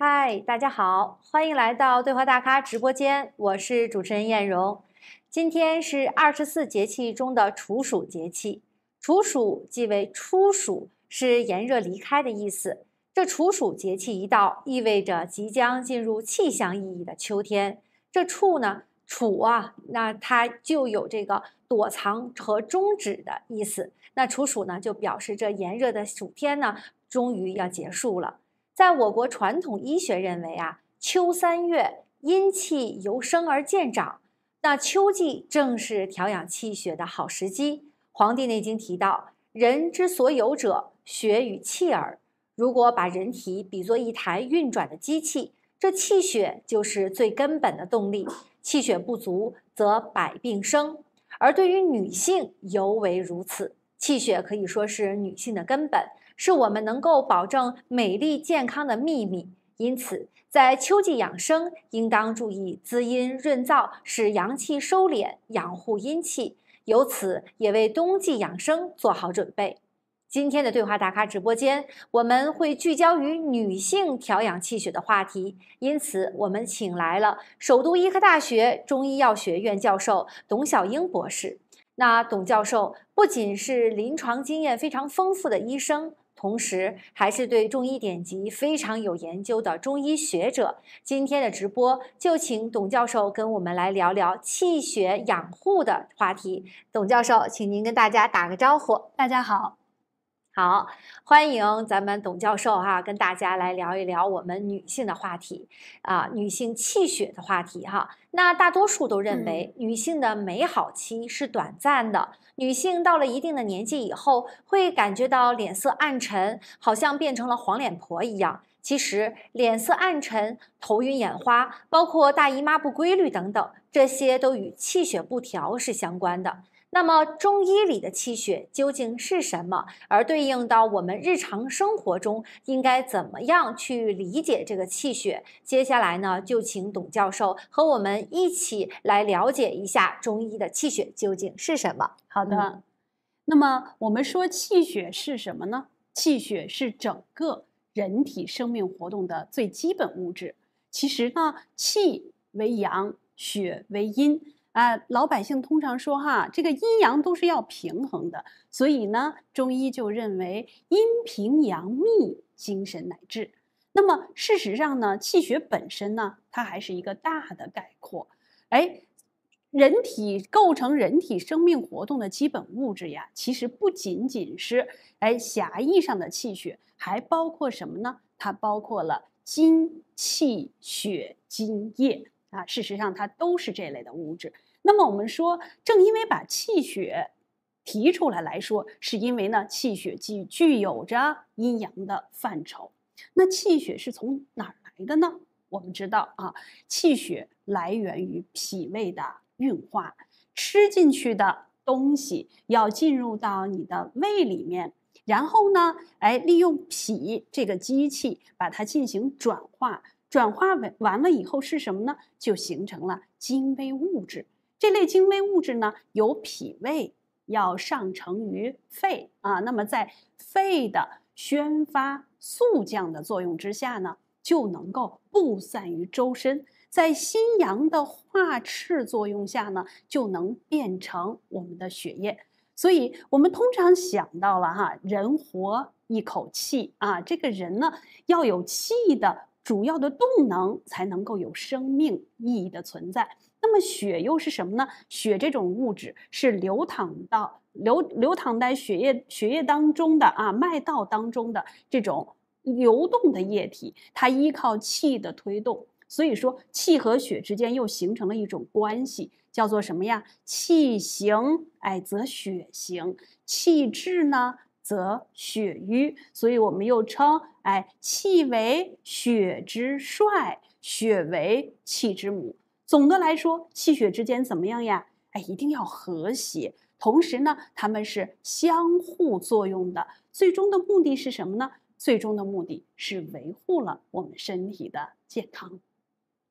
嗨，大家好，欢迎来到对话大咖直播间，我是主持人艳荣。今天是二十四节气中的处暑节气，处暑即为初暑，是炎热离开的意思。这处暑节气一到，意味着即将进入气象意义的秋天。这处呢，处啊，那它就有这个躲藏和终止的意思。那处暑呢，就表示这炎热的暑天呢，终于要结束了。在我国传统医学认为啊，秋三月，阴气由生而渐长，那秋季正是调养气血的好时机。《黄帝内经》提到，人之所有者，血与气耳。如果把人体比作一台运转的机器，这气血就是最根本的动力。气血不足，则百病生，而对于女性尤为如此，气血可以说是女性的根本。是我们能够保证美丽健康的秘密，因此在秋季养生应当注意滋阴润燥，使阳气收敛，养护阴气，由此也为冬季养生做好准备。今天的对话大咖直播间，我们会聚焦于女性调养气血的话题，因此我们请来了首都医科大学中医药学院教授董晓英博士。那董教授不仅是临床经验非常丰富的医生。同时，还是对中医典籍非常有研究的中医学者。今天的直播就请董教授跟我们来聊聊气血养护的话题。董教授，请您跟大家打个招呼。大家好。好，欢迎咱们董教授哈，跟大家来聊一聊我们女性的话题啊，女性气血的话题哈。那大多数都认为，女性的美好期是短暂的。女性到了一定的年纪以后，会感觉到脸色暗沉，好像变成了黄脸婆一样。其实，脸色暗沉、头晕眼花，包括大姨妈不规律等等，这些都与气血不调是相关的。那么，中医里的气血究竟是什么？而对应到我们日常生活中，应该怎么样去理解这个气血？接下来呢，就请董教授和我们一起来了解一下中医的气血究竟是什么。好的。那么，我们说气血是什么呢？气血是整个人体生命活动的最基本物质。其实呢，气为阳，血为阴。啊，老百姓通常说哈，这个阴阳都是要平衡的，所以呢，中医就认为阴平阳秘，精神乃至。那么事实上呢，气血本身呢，它还是一个大的概括。哎，人体构成人体生命活动的基本物质呀，其实不仅仅是哎狭义上的气血，还包括什么呢？它包括了精、气、血、津液啊。事实上，它都是这类的物质。那么我们说，正因为把气血提出来来说，是因为呢，气血既具有着阴阳的范畴。那气血是从哪儿来的呢？我们知道啊，气血来源于脾胃的运化，吃进去的东西要进入到你的胃里面，然后呢，哎，利用脾这个机器把它进行转化，转化为完了以后是什么呢？就形成了精微物质。这类精微物质呢，由脾胃要上承于肺啊，那么在肺的宣发肃降的作用之下呢，就能够布散于周身，在心阳的化赤作用下呢，就能变成我们的血液。所以，我们通常想到了哈，人活一口气啊，这个人呢要有气的主要的动能，才能够有生命意义的存在。那么血又是什么呢？血这种物质是流淌到流流淌在血液血液当中的啊，脉道当中的这种流动的液体，它依靠气的推动。所以说气和血之间又形成了一种关系，叫做什么呀？气行，哎则血行；气滞呢，则血瘀。所以我们又称，哎，气为血之帅，血为气之母。总的来说，气血之间怎么样呀？哎，一定要和谐。同时呢，他们是相互作用的。最终的目的是什么呢？最终的目的是维护了我们身体的健康。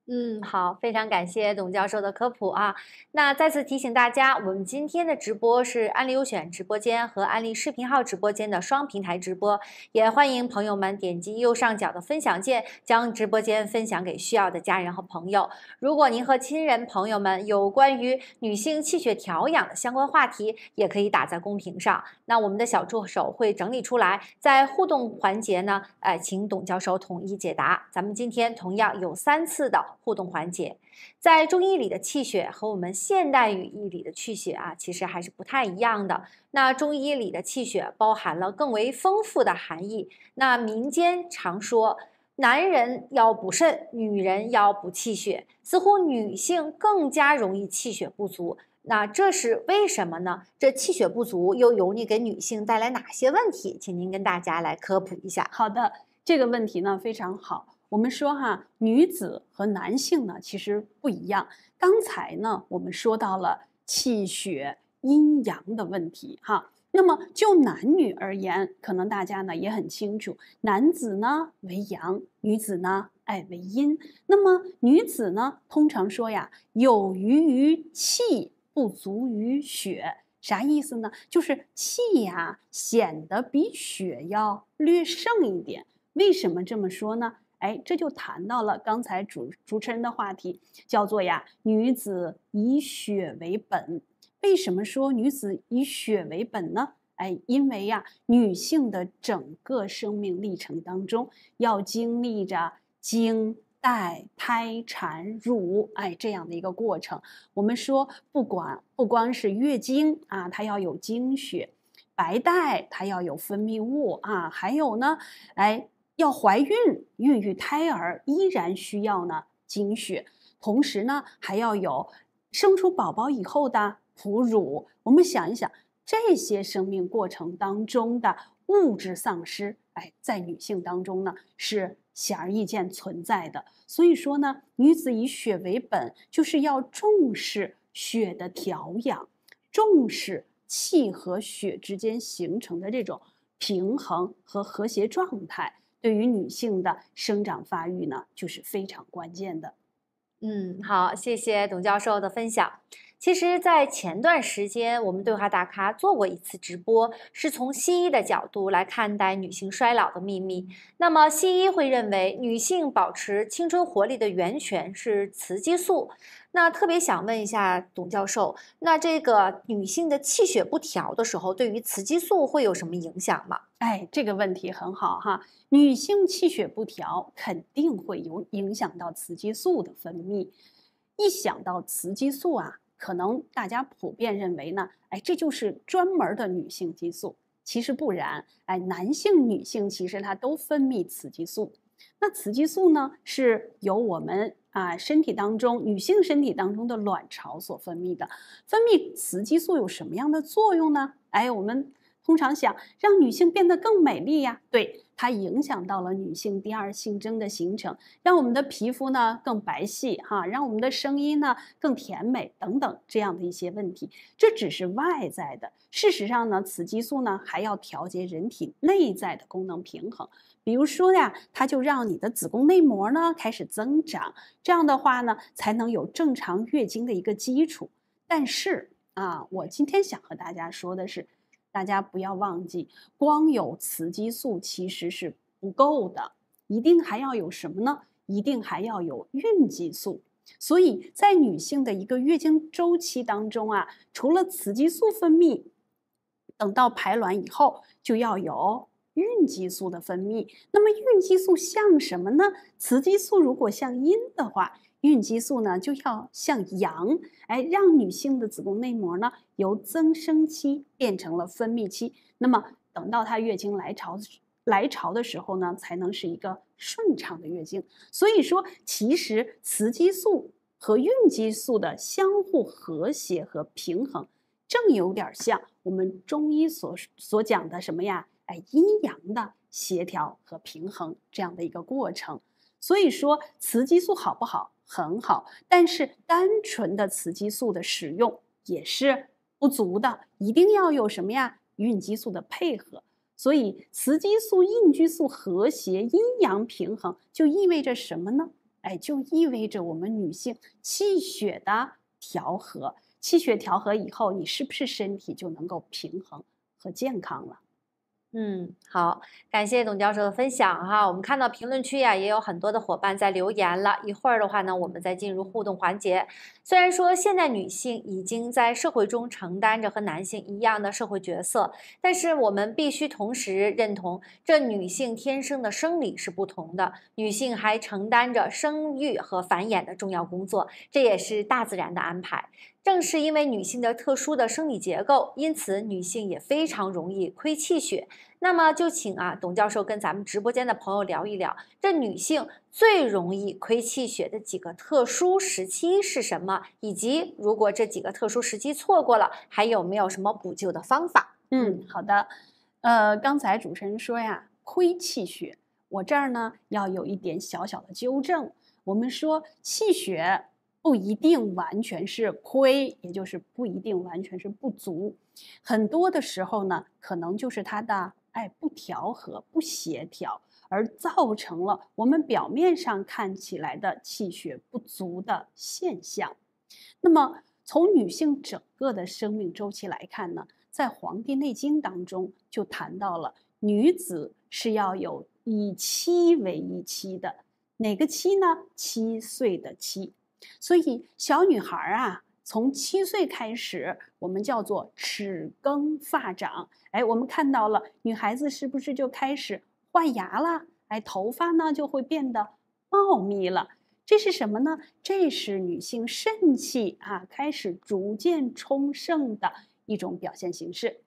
嗯，好，非常感谢董教授的科普啊。那再次提醒大家，我们今天的直播是安利优选直播间和安利视频号直播间的双平台直播，也欢迎朋友们点击右上角的分享键，将直播间分享给需要的家人和朋友。如果您和亲人朋友们有关于女性气血调养的相关话题，也可以打在公屏上，那我们的小助手会整理出来，在互动环节呢，哎，请董教授统一解答。咱们今天同样有三次的。互动环节，在中医里的气血和我们现代语义里的气血啊，其实还是不太一样的。那中医里的气血包含了更为丰富的含义。那民间常说，男人要补肾，女人要补气血，似乎女性更加容易气血不足。那这是为什么呢？这气血不足又油腻，给女性带来哪些问题？请您跟大家来科普一下。好的，这个问题呢非常好。我们说哈，女子和男性呢其实不一样。刚才呢，我们说到了气血阴阳的问题哈。那么就男女而言，可能大家呢也很清楚，男子呢为阳，女子呢哎为阴。那么女子呢，通常说呀，有余于气，不足于血，啥意思呢？就是气呀显得比血要略胜一点。为什么这么说呢？哎，这就谈到了刚才主主持人的话题，叫做呀女子以血为本。为什么说女子以血为本呢？哎，因为呀，女性的整个生命历程当中，要经历着经、带、胎、产、乳，哎，这样的一个过程。我们说，不管不光是月经啊，它要有经血，白带它要有分泌物啊，还有呢，哎。要怀孕、孕育胎儿，依然需要呢精血，同时呢还要有生出宝宝以后的哺乳。我们想一想，这些生命过程当中的物质丧失，哎，在女性当中呢是显而易见存在的。所以说呢，女子以血为本，就是要重视血的调养，重视气和血之间形成的这种平衡和和谐状态。对于女性的生长发育呢，就是非常关键的。嗯，好，谢谢董教授的分享。其实，在前段时间，我们对话大咖做过一次直播，是从西医的角度来看待女性衰老的秘密。那么，西医会认为，女性保持青春活力的源泉是雌激素。那特别想问一下董教授，那这个女性的气血不调的时候，对于雌激素会有什么影响吗？哎，这个问题很好哈，女性气血不调肯定会有影响到雌激素的分泌。一想到雌激素啊，可能大家普遍认为呢，哎，这就是专门的女性激素，其实不然。哎，男性、女性其实它都分泌雌激素。那雌激素呢，是由我们啊身体当中女性身体当中的卵巢所分泌的。分泌雌激素有什么样的作用呢？哎，我们通常想让女性变得更美丽呀，对。它影响到了女性第二性征的形成，让我们的皮肤呢更白皙哈，让我们的声音呢更甜美等等这样的一些问题。这只是外在的。事实上呢，雌激素呢还要调节人体内在的功能平衡。比如说呀，它就让你的子宫内膜呢开始增长，这样的话呢才能有正常月经的一个基础。但是啊，我今天想和大家说的是。大家不要忘记，光有雌激素其实是不够的，一定还要有什么呢？一定还要有孕激素。所以在女性的一个月经周期当中啊，除了雌激素分泌，等到排卵以后，就要有孕激素的分泌。那么孕激素像什么呢？雌激素如果像阴的话。孕激素呢，就要向阳，哎，让女性的子宫内膜呢由增生期变成了分泌期。那么等到她月经来潮来潮的时候呢，才能是一个顺畅的月经。所以说，其实雌激素和孕激素的相互和谐和平衡，正有点像我们中医所所讲的什么呀？哎，阴阳的协调和平衡这样的一个过程。所以说，雌激素好不好？很好，但是单纯的雌激素的使用也是不足的，一定要有什么呀？孕激素的配合。所以雌激素、孕激素和谐、阴阳平衡，就意味着什么呢？哎，就意味着我们女性气血的调和。气血调和以后，你是不是身体就能够平衡和健康了？嗯，好，感谢董教授的分享哈。我们看到评论区呀，也有很多的伙伴在留言了。一会儿的话呢，我们再进入互动环节。虽然说现在女性已经在社会中承担着和男性一样的社会角色，但是我们必须同时认同，这女性天生的生理是不同的。女性还承担着生育和繁衍的重要工作，这也是大自然的安排。正是因为女性的特殊的生理结构，因此女性也非常容易亏气血。那么就请啊，董教授跟咱们直播间的朋友聊一聊，这女性最容易亏气血的几个特殊时期是什么？以及如果这几个特殊时期错过了，还有没有什么补救的方法？嗯，好的。呃，刚才主持人说呀，亏气血，我这儿呢要有一点小小的纠正。我们说气血不一定完全是亏，也就是不一定完全是不足，很多的时候呢，可能就是它的。哎不调和、不协调，而造成了我们表面上看起来的气血不足的现象。那么，从女性整个的生命周期来看呢，在《黄帝内经》当中就谈到了，女子是要有以七为一期的，哪个七呢？七岁的七，所以小女孩啊。从七岁开始，我们叫做齿更发长。哎，我们看到了女孩子是不是就开始换牙了？哎，头发呢就会变得茂密了。这是什么呢？这是女性肾气啊开始逐渐充盛的一种表现形式。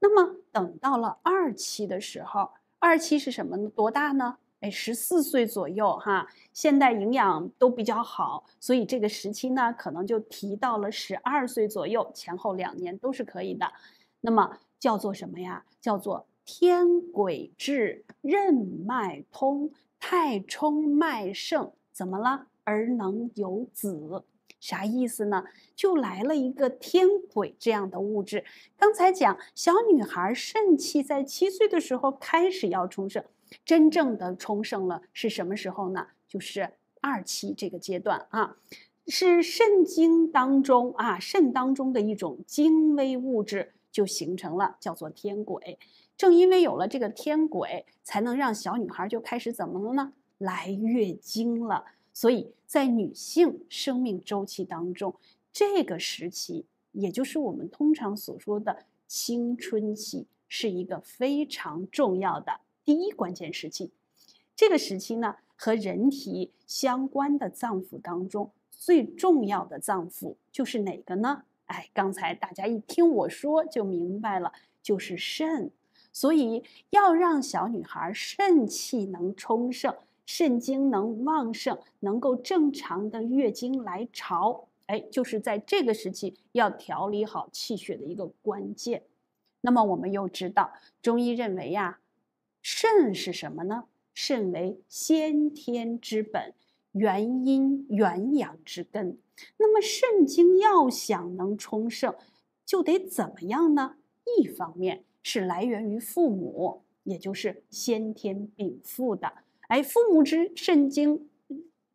那么，等到了二期的时候，二期是什么呢？多大呢？哎，十四岁左右哈，现代营养都比较好，所以这个时期呢，可能就提到了十二岁左右前后两年都是可以的。那么叫做什么呀？叫做天癸至，任脉通，太冲脉盛，怎么了？而能有子，啥意思呢？就来了一个天癸这样的物质。刚才讲，小女孩肾气在七岁的时候开始要充盛。真正的重生了是什么时候呢？就是二期这个阶段啊，是肾经当中啊，肾当中的一种精微物质就形成了，叫做天癸。正因为有了这个天癸，才能让小女孩就开始怎么了呢？来月经了。所以在女性生命周期当中，这个时期，也就是我们通常所说的青春期，是一个非常重要的。第一关键时期，这个时期呢，和人体相关的脏腑当中最重要的脏腑就是哪个呢？哎，刚才大家一听我说就明白了，就是肾。所以要让小女孩肾气能充盛，肾精能旺盛，能够正常的月经来潮，哎，就是在这个时期要调理好气血的一个关键。那么我们又知道，中医认为呀。肾是什么呢？肾为先天之本，元阴元阳之根。那么肾精要想能充盛，就得怎么样呢？一方面是来源于父母，也就是先天禀赋的。哎，父母之肾精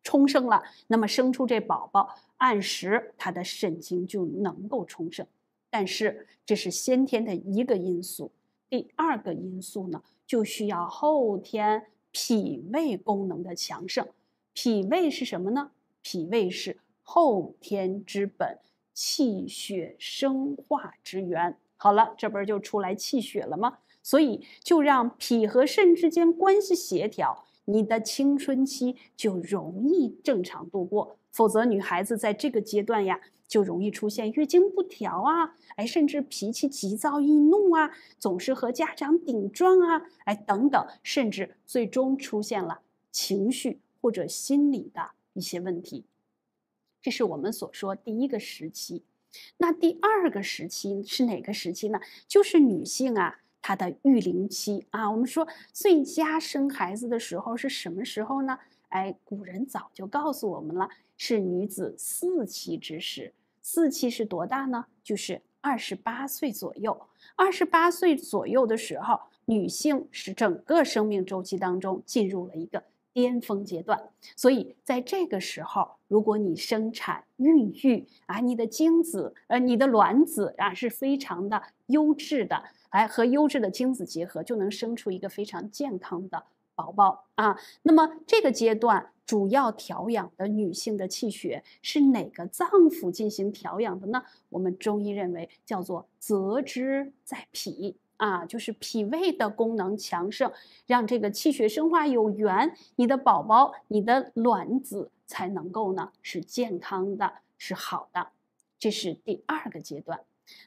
充盛了，那么生出这宝宝，按时他的肾精就能够充盛。但是这是先天的一个因素。第二个因素呢？就需要后天脾胃功能的强盛，脾胃是什么呢？脾胃是后天之本，气血生化之源。好了，这不是就出来气血了吗？所以，就让脾和肾之间关系协调，你的青春期就容易正常度过。否则，女孩子在这个阶段呀。就容易出现月经不调啊，哎，甚至脾气急躁易怒啊，总是和家长顶撞啊，哎，等等，甚至最终出现了情绪或者心理的一些问题。这是我们所说第一个时期。那第二个时期是哪个时期呢？就是女性啊，她的育龄期啊。我们说最佳生孩子的时候是什么时候呢？哎，古人早就告诉我们了，是女子四期之时。四期是多大呢？就是二十八岁左右。二十八岁左右的时候，女性是整个生命周期当中进入了一个巅峰阶段。所以在这个时候，如果你生产、孕育啊，你的精子、呃，你的卵子啊，是非常的优质的，哎，和优质的精子结合，就能生出一个非常健康的。宝宝啊，那么这个阶段主要调养的女性的气血是哪个脏腑进行调养的呢？我们中医认为叫做泽之在脾啊，就是脾胃的功能强盛，让这个气血生化有源，你的宝宝、你的卵子才能够呢是健康的、是好的。这是第二个阶段。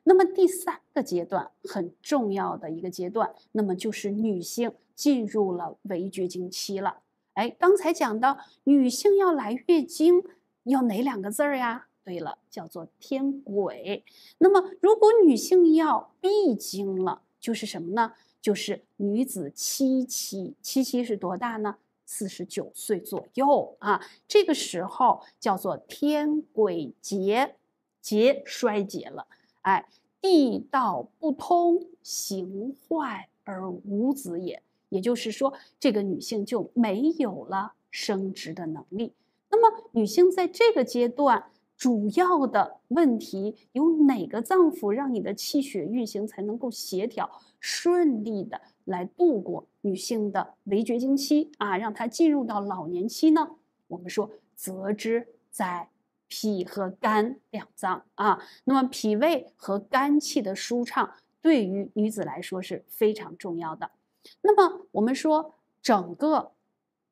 那么第三个阶段很重要的一个阶段，那么就是女性进入了围绝经期了。哎，刚才讲到女性要来月经，要哪两个字儿呀？对了，叫做天癸。那么如果女性要闭经了，就是什么呢？就是女子七七，七七是多大呢？四十九岁左右啊。这个时候叫做天癸竭，竭衰竭了。哎，地道不通，行坏而无子也。也就是说，这个女性就没有了生殖的能力。那么，女性在这个阶段主要的问题有哪个脏腑，让你的气血运行才能够协调顺利的来度过女性的围绝经期啊？让她进入到老年期呢？我们说，则之在。脾和肝两脏啊，那么脾胃和肝气的舒畅，对于女子来说是非常重要的。那么我们说，整个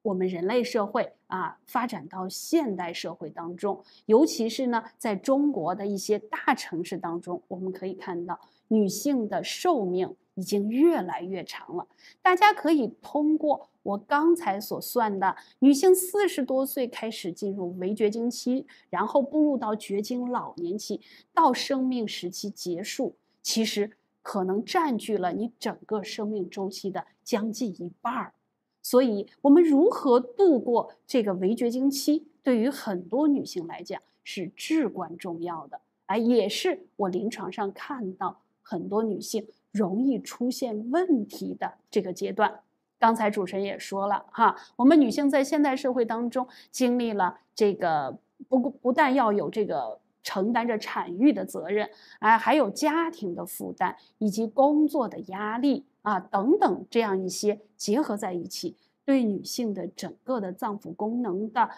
我们人类社会啊，发展到现代社会当中，尤其是呢，在中国的一些大城市当中，我们可以看到女性的寿命。已经越来越长了。大家可以通过我刚才所算的，女性四十多岁开始进入围绝经期，然后步入到绝经老年期，到生命时期结束，其实可能占据了你整个生命周期的将近一半儿。所以，我们如何度过这个围绝经期，对于很多女性来讲是至关重要的。哎，也是我临床上看到很多女性。容易出现问题的这个阶段，刚才主持人也说了哈，我们女性在现代社会当中经历了这个不不但要有这个承担着产育的责任，哎，还有家庭的负担以及工作的压力啊等等这样一些结合在一起，对女性的整个的脏腑功能的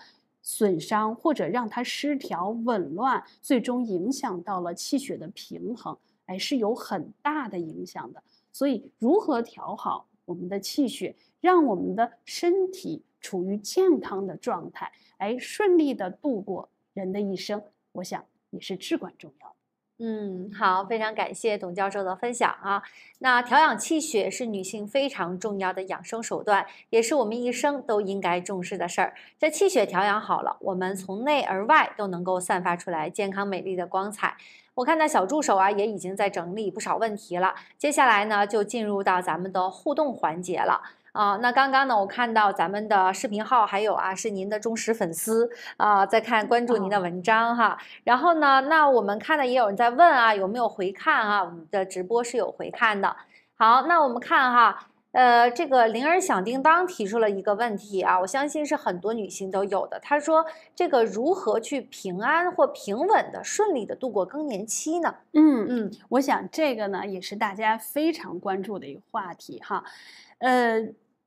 损伤或者让它失调紊乱，最终影响到了气血的平衡。哎，是有很大的影响的。所以，如何调好我们的气血，让我们的身体处于健康的状态，哎，顺利的度过人的一生，我想也是至关重要的。嗯，好，非常感谢董教授的分享啊。那调养气血是女性非常重要的养生手段，也是我们一生都应该重视的事儿。这气血调养好了，我们从内而外都能够散发出来健康美丽的光彩。我看到小助手啊，也已经在整理不少问题了。接下来呢，就进入到咱们的互动环节了。啊，那刚刚呢？我看到咱们的视频号还有啊，是您的忠实粉丝啊。在看关注您的文章哈。然后呢，那我们看的也有人在问啊，有没有回看啊？我们的直播是有回看的。好，那我们看哈。呃，这个铃儿响叮当提出了一个问题啊，我相信是很多女性都有的。她说：“这个如何去平安或平稳的、顺利的度过更年期呢？”嗯嗯，我想这个呢也是大家非常关注的一个话题哈。呃，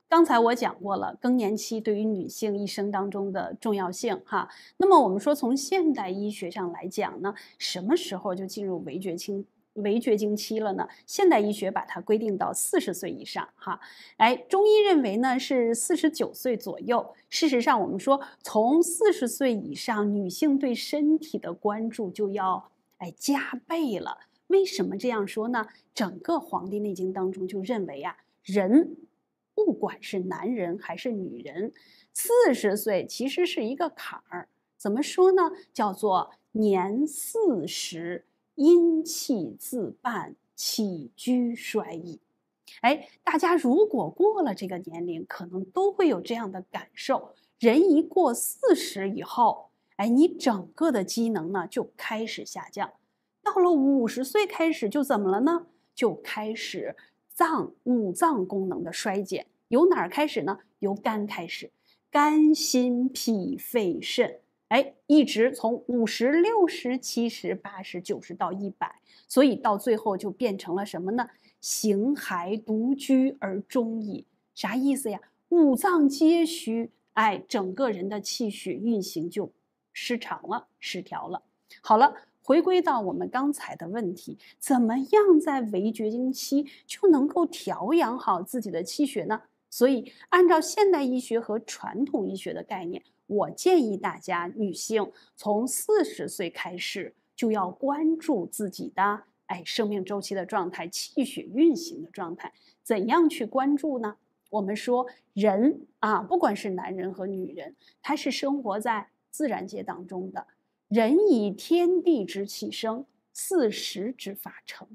刚才我讲过了，更年期对于女性一生当中的重要性哈。那么我们说，从现代医学上来讲呢，什么时候就进入围绝经？为绝经期了呢？现代医学把它规定到四十岁以上，哈，哎，中医认为呢是四十九岁左右。事实上，我们说从四十岁以上，女性对身体的关注就要哎加倍了。为什么这样说呢？整个《黄帝内经》当中就认为啊，人不管是男人还是女人，四十岁其实是一个坎儿。怎么说呢？叫做年四十。阴气自半，起居衰矣。哎，大家如果过了这个年龄，可能都会有这样的感受。人一过四十以后，哎，你整个的机能呢就开始下降。到了五十岁开始就怎么了呢？就开始脏五脏功能的衰减。由哪儿开始呢？由肝开始，肝心脾肺肾。哎，一直从五十六十、七十、八十、九十到一百，所以到最后就变成了什么呢？形骸独居而终矣。啥意思呀？五脏皆虚，哎，整个人的气血运行就失常了、失调了。好了，回归到我们刚才的问题，怎么样在围绝经期就能够调养好自己的气血呢？所以，按照现代医学和传统医学的概念。我建议大家，女性从四十岁开始就要关注自己的，哎，生命周期的状态、气血运行的状态，怎样去关注呢？我们说，人啊，不管是男人和女人，他是生活在自然界当中的，人以天地之气生，四时之法成。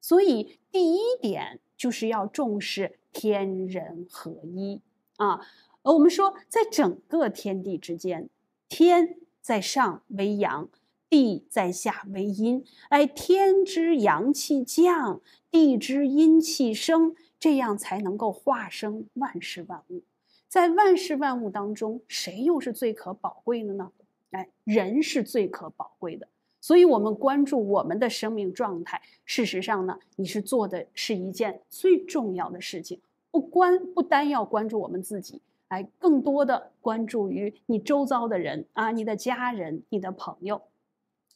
所以，第一点就是要重视天人合一啊。而我们说，在整个天地之间，天在上为阳，地在下为阴。哎，天之阳气降，地之阴气生，这样才能够化生万事万物。在万事万物当中，谁又是最可宝贵的呢？哎，人是最可宝贵的。所以，我们关注我们的生命状态。事实上呢，你是做的是一件最重要的事情。不关不单要关注我们自己。来更多的关注于你周遭的人啊，你的家人，你的朋友。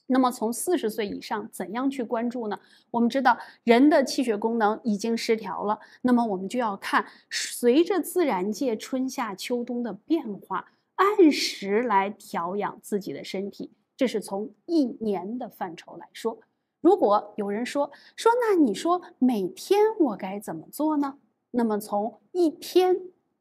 那么从四十岁以上，怎样去关注呢？我们知道人的气血功能已经失调了，那么我们就要看随着自然界春夏秋冬的变化，按时来调养自己的身体。这是从一年的范畴来说。如果有人说说，那你说每天我该怎么做呢？那么从一天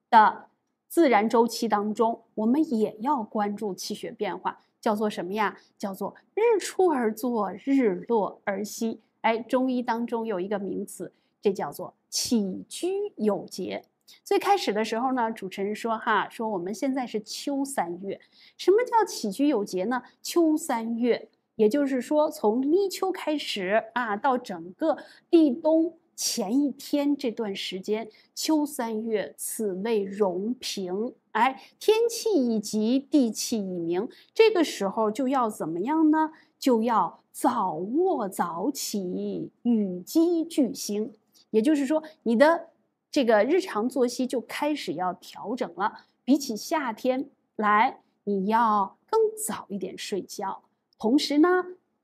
的。自然周期当中，我们也要关注气血变化，叫做什么呀？叫做日出而作，日落而息。哎，中医当中有一个名词，这叫做起居有节。最开始的时候呢，主持人说哈，说我们现在是秋三月。什么叫起居有节呢？秋三月，也就是说从立秋开始啊，到整个立冬。前一天这段时间，秋三月，此谓荣平。哎，天气已急，地气已明。这个时候就要怎么样呢？就要早卧早起，与鸡俱兴。也就是说，你的这个日常作息就开始要调整了。比起夏天来，你要更早一点睡觉，同时呢，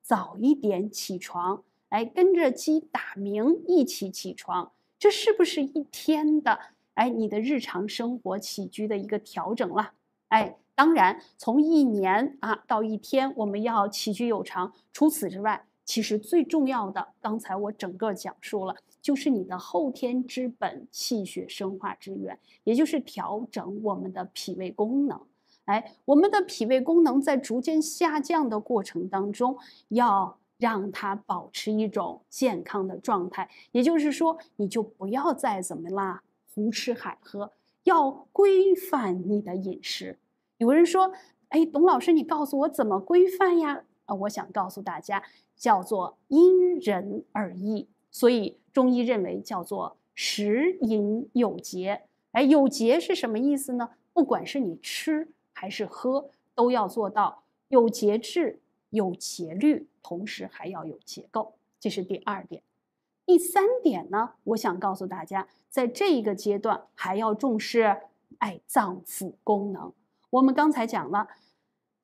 早一点起床。哎，跟着鸡打鸣一起起床，这是不是一天的？哎，你的日常生活起居的一个调整了。哎，当然，从一年啊到一天，我们要起居有常。除此之外，其实最重要的，刚才我整个讲述了，就是你的后天之本、气血生化之源，也就是调整我们的脾胃功能。哎，我们的脾胃功能在逐渐下降的过程当中，要。让它保持一种健康的状态，也就是说，你就不要再怎么啦，胡吃海喝，要规范你的饮食。有人说：“哎，董老师，你告诉我怎么规范呀？”啊，我想告诉大家，叫做因人而异。所以中医认为叫做食饮有节。哎，有节是什么意思呢？不管是你吃还是喝，都要做到有节制、有节律。同时还要有结构，这是第二点。第三点呢，我想告诉大家，在这一个阶段还要重视哎脏腑功能。我们刚才讲了，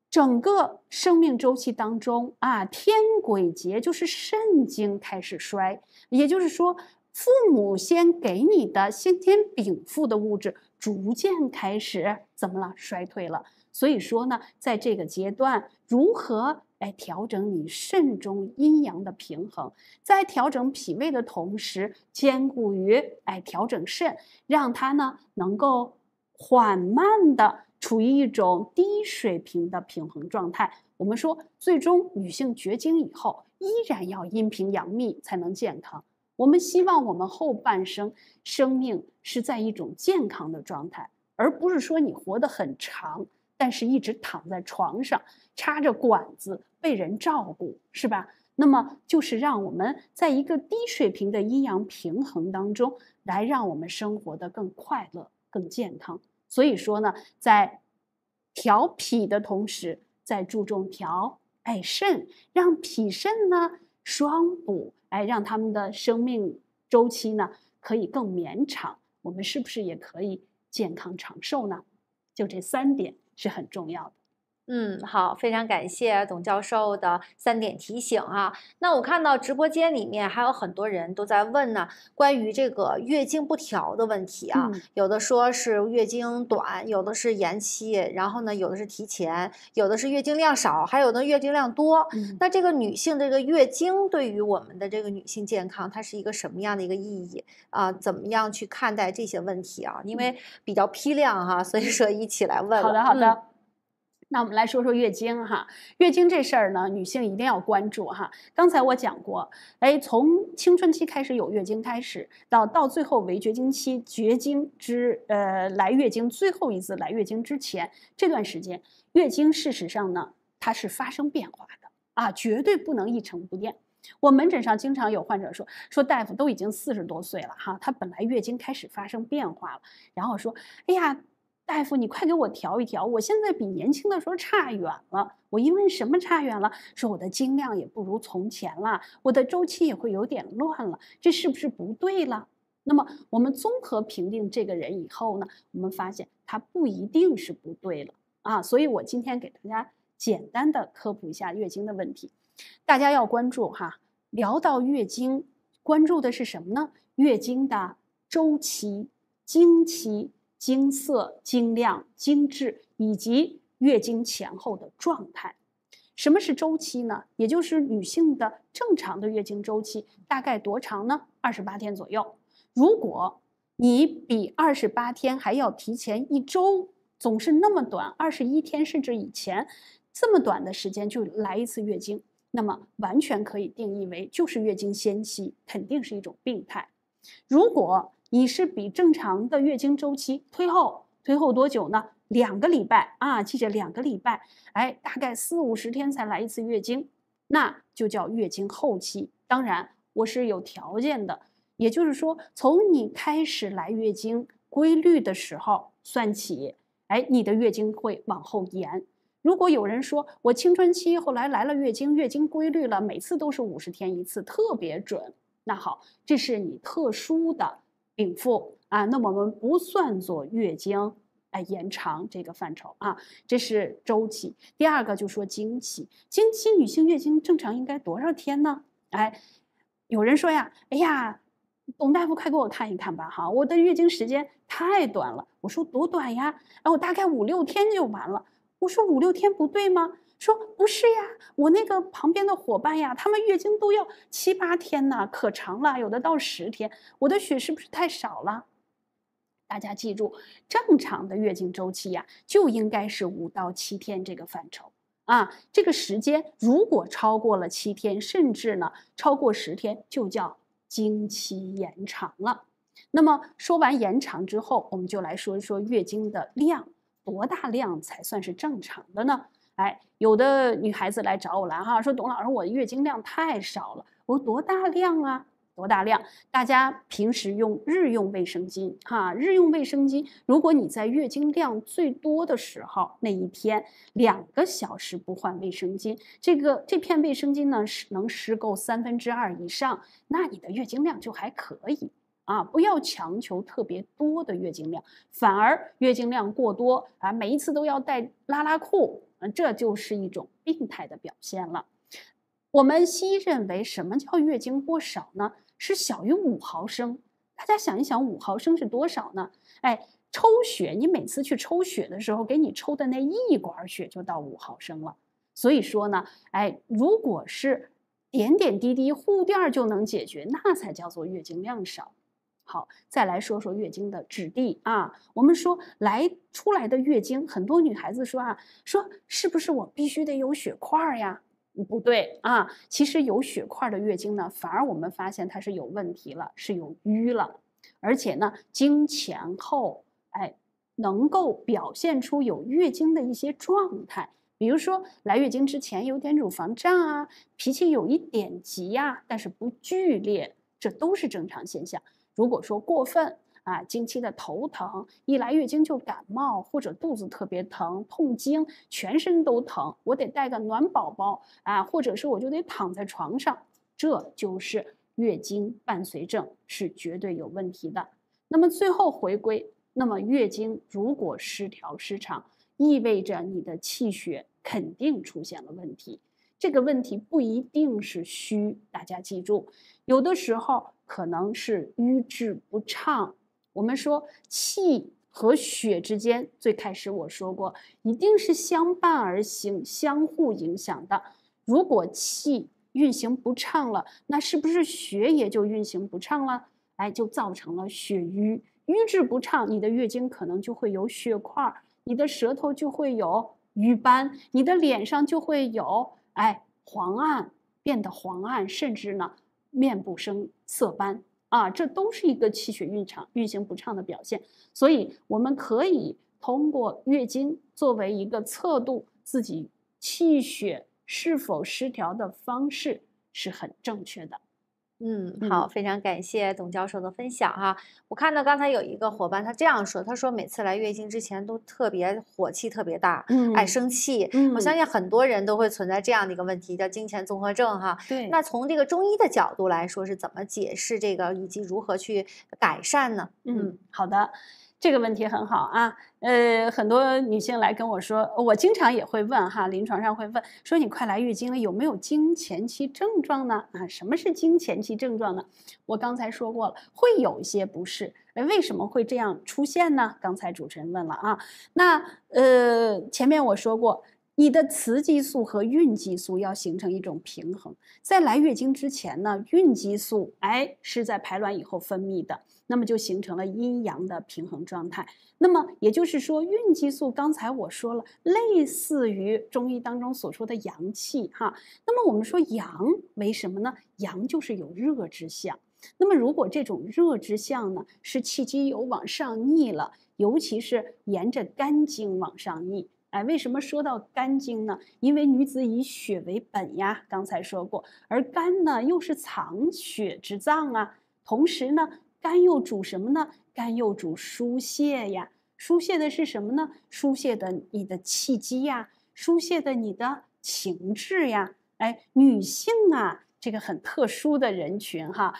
整个生命周期当中啊，天癸竭就是肾经开始衰，也就是说，父母先给你的先天禀赋的物质逐渐开始怎么了，衰退了。所以说呢，在这个阶段如何？来调整你肾中阴阳的平衡，在调整脾胃的同时，兼顾于哎调整肾，让它呢能够缓慢的处于一种低水平的平衡状态。我们说，最终女性绝经以后，依然要阴平阳秘才能健康。我们希望我们后半生生命是在一种健康的状态，而不是说你活得很长，但是一直躺在床上插着管子。被人照顾是吧？那么就是让我们在一个低水平的阴阳平衡当中，来让我们生活的更快乐、更健康。所以说呢，在调脾的同时，在注重调哎肾，让脾肾呢双补，哎让他们的生命周期呢可以更绵长。我们是不是也可以健康长寿呢？就这三点是很重要的。嗯，好，非常感谢董教授的三点提醒啊。那我看到直播间里面还有很多人都在问呢，关于这个月经不调的问题啊，有的说是月经短，有的是延期，然后呢，有的是提前，有的是月经量少，还有的月经量多。那这个女性这个月经对于我们的这个女性健康，它是一个什么样的一个意义啊？怎么样去看待这些问题啊？因为比较批量哈，所以说一起来问。好的，好的。那我们来说说月经哈，月经这事儿呢，女性一定要关注哈。刚才我讲过，哎，从青春期开始有月经开始，到到最后为绝经期，绝经之呃来月经最后一次来月经之前这段时间，月经事实上呢，它是发生变化的啊，绝对不能一成不变。我门诊上经常有患者说，说大夫都已经四十多岁了哈，她本来月经开始发生变化了，然后说，哎呀。大夫，你快给我调一调！我现在比年轻的时候差远了。我因为什么差远了，说我的经量也不如从前了，我的周期也会有点乱了，这是不是不对了？那么我们综合评定这个人以后呢，我们发现他不一定是不对了啊。所以我今天给大家简单的科普一下月经的问题，大家要关注哈。聊到月经，关注的是什么呢？月经的周期、经期。经色、经量、经质以及月经前后的状态，什么是周期呢？也就是女性的正常的月经周期大概多长呢？二十八天左右。如果你比二十八天还要提前一周，总是那么短，二十一天甚至以前这么短的时间就来一次月经，那么完全可以定义为就是月经先期，肯定是一种病态。如果，你是比正常的月经周期推后推后多久呢？两个礼拜啊，记着两个礼拜，哎，大概四五十天才来一次月经，那就叫月经后期。当然我是有条件的，也就是说从你开始来月经规律的时候算起，哎，你的月经会往后延。如果有人说我青春期后来来了月经，月经规律了，每次都是五十天一次，特别准，那好，这是你特殊的。禀赋啊，那我们不算作月经哎延长这个范畴啊，这是周期。第二个就说经期，经期女性月经正常应该多少天呢？哎，有人说呀，哎呀，董大夫快给我看一看吧哈，我的月经时间太短了。我说多短呀？哎，我大概五六天就完了。我说五六天不对吗？说不是呀，我那个旁边的伙伴呀，他们月经都要七八天呢，可长了，有的到十天。我的血是不是太少了？大家记住，正常的月经周期呀，就应该是五到七天这个范畴啊。这个时间如果超过了七天，甚至呢超过十天，就叫经期延长了。那么说完延长之后，我们就来说一说月经的量，多大量才算是正常的呢？哎，有的女孩子来找我来哈，说董老师，我的月经量太少了。我多大量啊？多大量？大家平时用日用卫生巾哈，日用卫生巾，如果你在月经量最多的时候那一天，两个小时不换卫生巾，这个这片卫生巾呢是能湿够三分之二以上，那你的月经量就还可以啊。不要强求特别多的月经量，反而月经量过多啊，每一次都要带拉拉裤。这就是一种病态的表现了。我们西医认为，什么叫月经过少呢？是小于五毫升。大家想一想，五毫升是多少呢？哎，抽血，你每次去抽血的时候，给你抽的那一管血就到五毫升了。所以说呢，哎，如果是点点滴滴护垫就能解决，那才叫做月经量少。好，再来说说月经的质地啊。我们说来出来的月经，很多女孩子说啊，说是不是我必须得有血块呀？不对啊，其实有血块的月经呢，反而我们发现它是有问题了，是有瘀了。而且呢，经前后哎，能够表现出有月经的一些状态，比如说来月经之前有点乳房胀啊，脾气有一点急呀，但是不剧烈，这都是正常现象。如果说过分啊，经期的头疼，一来月经就感冒，或者肚子特别疼，痛经，全身都疼，我得带个暖宝宝啊，或者是我就得躺在床上，这就是月经伴随症，是绝对有问题的。那么最后回归，那么月经如果失调失常，意味着你的气血肯定出现了问题。这个问题不一定是虚，大家记住，有的时候。可能是瘀滞不畅。我们说气和血之间，最开始我说过，一定是相伴而行、相互影响的。如果气运行不畅了，那是不是血也就运行不畅了？哎，就造成了血瘀、瘀滞不畅。你的月经可能就会有血块儿，你的舌头就会有瘀斑，你的脸上就会有哎黄暗，变得黄暗，甚至呢面部生。色斑啊，这都是一个气血运畅、运行不畅的表现，所以我们可以通过月经作为一个测度自己气血是否失调的方式，是很正确的。嗯，好，非常感谢董教授的分享哈。我看到刚才有一个伙伴，他这样说，他说每次来月经之前都特别火气特别大，嗯，爱生气。我相信很多人都会存在这样的一个问题，叫经前综合症哈。对。那从这个中医的角度来说，是怎么解释这个以及如何去改善呢？嗯，好的。这个问题很好啊，呃，很多女性来跟我说，我经常也会问哈，临床上会问说你快来月经了，有没有经前期症状呢？啊，什么是经前期症状呢？我刚才说过了，会有一些不适。哎，为什么会这样出现呢？刚才主持人问了啊，那呃，前面我说过，你的雌激素和孕激素要形成一种平衡，在来月经之前呢，孕激素哎是在排卵以后分泌的。那么就形成了阴阳的平衡状态。那么也就是说，孕激素刚才我说了，类似于中医当中所说的阳气哈。那么我们说阳为什么呢？阳就是有热之象。那么如果这种热之象呢，是气机有往上逆了，尤其是沿着肝经往上逆。哎，为什么说到肝经呢？因为女子以血为本呀，刚才说过，而肝呢又是藏血之脏啊，同时呢。肝又主什么呢？肝又主疏泄呀，疏泄的是什么呢？疏泄的你的气机呀，疏泄的你的情志呀。哎，女性啊，这个很特殊的人群哈，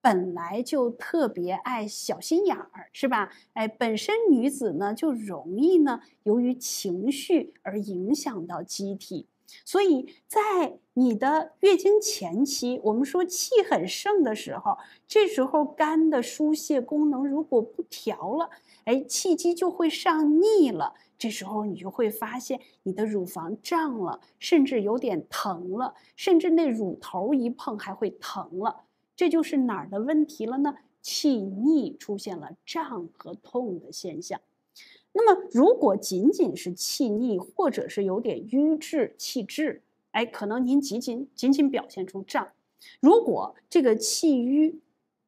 本来就特别爱小心眼儿，是吧？哎，本身女子呢就容易呢，由于情绪而影响到机体。所以在你的月经前期，我们说气很盛的时候，这时候肝的疏泄功能如果不调了，哎，气机就会上逆了。这时候你就会发现你的乳房胀了，甚至有点疼了，甚至那乳头一碰还会疼了。这就是哪儿的问题了呢？气逆出现了胀和痛的现象。那么，如果仅仅是气逆，或者是有点瘀滞气滞，哎，可能您仅仅仅仅表现出胀。如果这个气瘀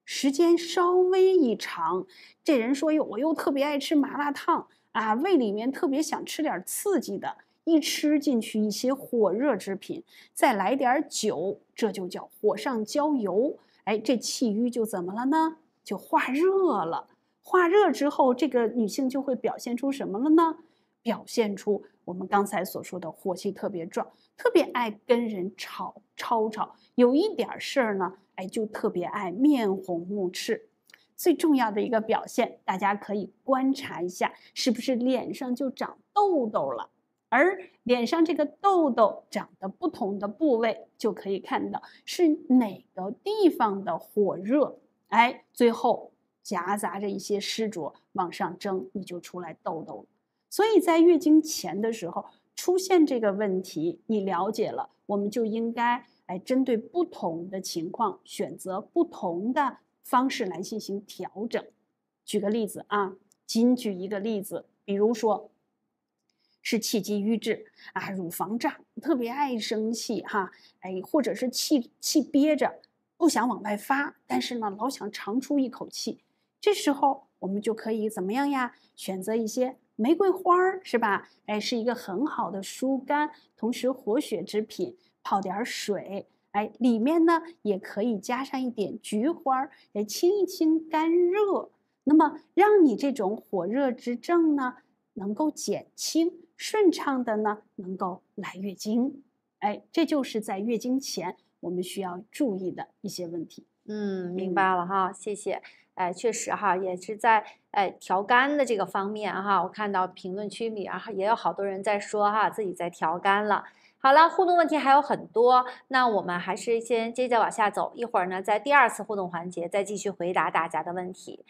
时间稍微一长，这人说又我又特别爱吃麻辣烫啊，胃里面特别想吃点刺激的，一吃进去一些火热之品，再来点酒，这就叫火上浇油。哎，这气瘀就怎么了呢？就化热了。化热之后，这个女性就会表现出什么了呢？表现出我们刚才所说的火气特别壮，特别爱跟人吵吵吵，有一点事儿呢，哎，就特别爱面红目赤。最重要的一个表现，大家可以观察一下，是不是脸上就长痘痘了？而脸上这个痘痘长的不同的部位，就可以看到是哪个地方的火热。哎，最后。夹杂着一些湿浊往上蒸，你就出来痘痘了。所以在月经前的时候出现这个问题，你了解了，我们就应该哎针对不同的情况选择不同的方式来进行调整。举个例子啊，仅举一个例子，比如说是气机瘀滞啊，乳房胀，特别爱生气哈，哎，或者是气气憋着不想往外发，但是呢老想长出一口气。这时候我们就可以怎么样呀？选择一些玫瑰花儿，是吧？哎，是一个很好的疏肝、同时活血之品，泡点水。哎，里面呢也可以加上一点菊花儿，哎，清一清肝热。那么，让你这种火热之症呢，能够减轻，顺畅的呢，能够来月经。哎，这就是在月经前我们需要注意的一些问题。嗯，明白了哈，谢谢。哎，确实哈，也是在哎调干的这个方面哈，我看到评论区里啊，也有好多人在说哈，自己在调干了。好了，互动问题还有很多，那我们还是先接着往下走，一会儿呢，在第二次互动环节再继续回答大家的问题。